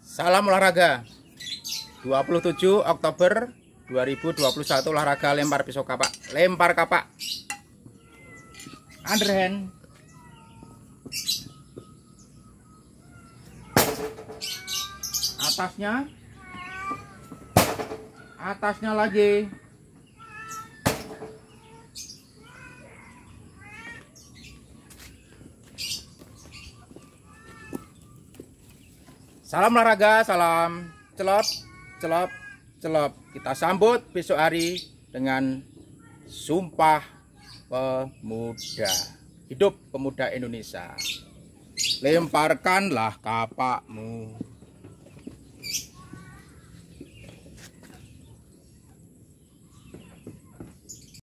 Salam olahraga. 27 Oktober 2021 olahraga lempar pisau kapak. Lempar kapak. Underhand. Atasnya. Atasnya lagi. Salam olahraga, salam celop, celop, celop. Kita sambut besok hari dengan sumpah pemuda. Hidup pemuda Indonesia. Lemparkanlah kapakmu.